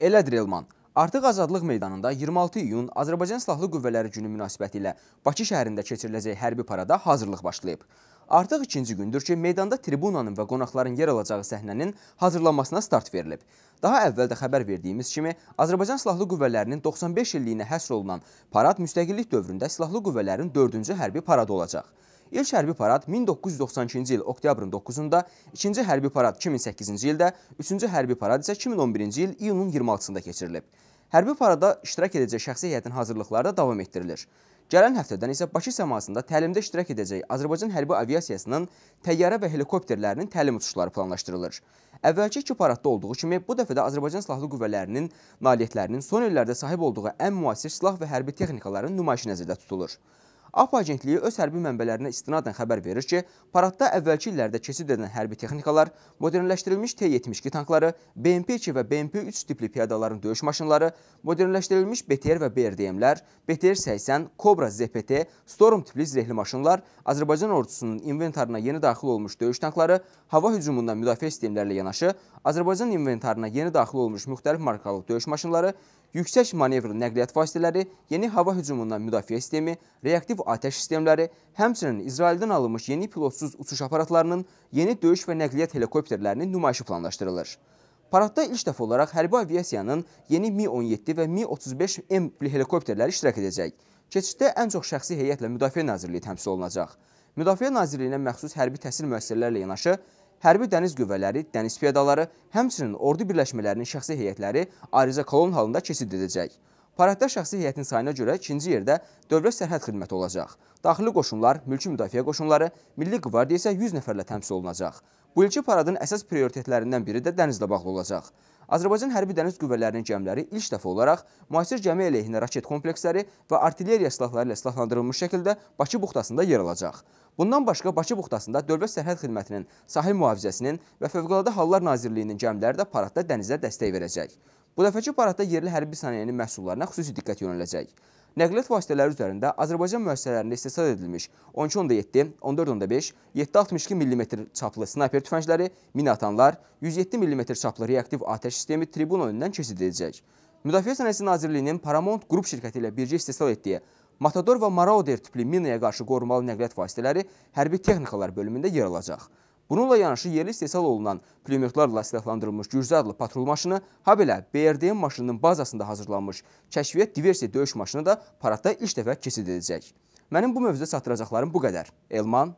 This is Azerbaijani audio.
Elədir Elman. Artıq Azadlıq meydanında 26 iyun Azərbaycan Silahlı Qüvvələri günü münasibətilə Bakı şəhərində keçiriləcək hərbi parada hazırlıq başlayıb. Artıq ikinci gündür ki, meydanda tribunanın və qonaqların yer alacağı səhnənin hazırlanmasına start verilib. Daha əvvəl də xəbər verdiyimiz kimi, Azərbaycan Silahlı Qüvvələrinin 95 illiyinə həsr olunan parad müstəqillik dövründə Silahlı Qüvvələrin 4-cü hərbi paradı olacaq. İlk hərbi parad 1992-ci il oktyabrın 9-da, ikinci hərbi parad 2008-ci ildə, üçüncü hərbi parad isə 2011-ci il iyunun 26-sında keçirilib. Hərbi parada iştirak edəcək şəxsi heyətin hazırlıqları da davam etdirilir. Gələn həftədən isə Bakı səmasında təlimdə iştirak edəcək Azərbaycan hərbi aviasiyasının təyyarə və helikopterlərinin təlim uçuşları planlaşdırılır. Əvvəlki iki paradda olduğu kimi bu dəfə də Azərbaycan Silahlı Qüvvələrinin nailiyyətlərinin son illərdə sahib olduğu ən müasir silah və hərbi texnikaların nümayişi nəzərdə tutulur. AP agentliyi öz hərbi mənbələrinə istinadən xəbər verir ki, paradda əvvəlki illərdə keçid edən hərbi texnikalar, modernləşdirilmiş T-72 tankları, BMP-2 və BMP-3 tipli piyadaların döyüş maşınları, modernləşdirilmiş BTR və BRDM-lər, BTR-80, Cobra ZPT, Storm tipli zirehli maşınlar, Azərbaycan ordusunun inventarına yeni daxil olmuş döyüş tankları, hava hücumundan müdafiə sistemlərlə yanaşı, Azərbaycan inventarına yeni daxil olmuş müxtəlif markalı döyüş maşınları, yüksək manevr nəqliyyat vasitələri, yeni hava hücumundan müdafiə sistemi, reaktiv atəş sistemləri, həmçinin İsraildən alınmış yeni pilotsuz uçuş aparatlarının, yeni döyüş və nəqliyyat helikopterlərinin nümayişi planlaşdırılır. Paradda ilk dəfə olaraq hərbi aviasiyanın yeni Mi-17 və Mi-35M helikopterləri iştirak edəcək. Keçiddə ən çox şəxsi heyətlə Müdafiə Nazirliyi təmsil olunacaq. Müdafiə Nazirliyinə məxsus hərbi təhsil müəssisələrlə yanaşı, hərbi dəniz qüvvələri, dəniz piyadaları, həmçinin ordu birləşmələrinin şəxsi heyətləri ayrıca kolon halında keçid edəcək. Paradda şəxsi heyətin sayına görə ikinci yerdə Dövlət Sərhəd Xidməti olacaq. Daxili qoşunlar, Mülki Müdafiə Qoşunları, Milli Qvardiya isə 100 nəfərlə təmsil olunacaq. Bu ilki paradın əsas prioritetlərindən biri də dənizlə bağlı olacaq. Azərbaycan Hərbi Dəniz Qüvvələrinin gəmiləri ilk dəfə olaraq müasir gəmi əleyhinə raket kompleksləri və artilleriya silahları ilə silahlandırılmış şəkildə Bakı buxtasında yer alacaq. Bundan başqa Bakı buxtasında Dövlət Sərhəd Xidmətinin, Sahil Mühafizəsinin və Fövqəladə Hallar Nazirliyinin gəmiləri də paradda dənizə dəstək verəcək. Bu dəfəki paradda yerli hərbi sənayenin məhsullarına xüsusi diqqət yönələcək. Nəqliyyat vasitələri üzərində Azərbaycan müəssisələrində istehsal edilmiş 12.7, 14.5, 7.62 mm çaplı snayper tüfəngləri, minatanlar, 107 mm çaplı reaktiv atəş sistemi tribun önündən keçidiləcək. Müdafiə Sənayesi Nazirliyinin Paramount Qrup şirkəti ilə bircə istehsal etdiyi Matador və Marauder tipli minaya qarşı qorumalı nəqliyyat vasitələri hərbi texnikalar bölümündə yer alacaq. Bununla yanaşı yerli istehsal olunan pulemyotlarla silahlandırılmış Gürzə adlı patrul maşını, ha belə BRDM maşınının bazasında hazırlanmış kəşfiyyət diversiya döyüş maşını da paradda ilk dəfə keçid edəcək. Mənim bu mövzuda çatdıracaqlarım bu qədər. Elman